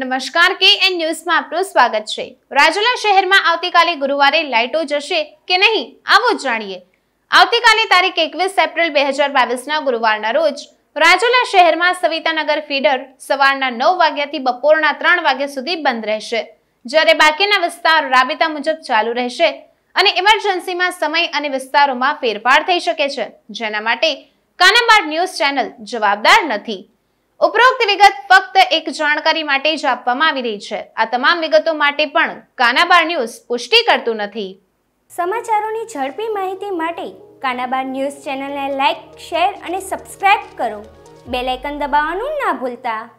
નમસ્કાર કે એન ન્યૂઝમાં આપનું સ્વાગત છે રાજુલા શહેરમાં આવતીકાલે ગુરુવારે લાઇટો જશે કે નહીં આવો જાણીએ આવતીકાલે તારીખ એકવીસ એપ્રિલ બે હજાર બાવીસના ગુરુવારના રોજ રાજુલા શહેરમાં સવિતાનગર ફીડર સવારના નવ વાગ્યાથી બપોરના ત્રણ વાગ્યા સુધી બંધ રહેશે જ્યારે બાકીના વિસ્તાર રાબેતા મુજબ ચાલુ રહેશે અને ઇમરજન્સીમાં સમય અને વિસ્તારોમાં ફેરફાર થઈ શકે છે જેના માટે કાનાબાર ન્યૂઝ ચેનલ જવાબદાર નથી ઉપરોક્ત વિગત ફક્ત એક જાણકારી માટે જ આપવામાં આવી રહી છે આ તમામ વિગતો માટે પણ કાનાબાર ન્યૂઝ પુષ્ટિ કરતું નથી સમાચારોની ઝડપી માહિતી માટે કાનાબાર ન્યૂઝ ચેનલને લાઇક શેર અને સબસ્ક્રાઇબ કરો બેલ આઇકન દબાવવાનું ના ભૂલતા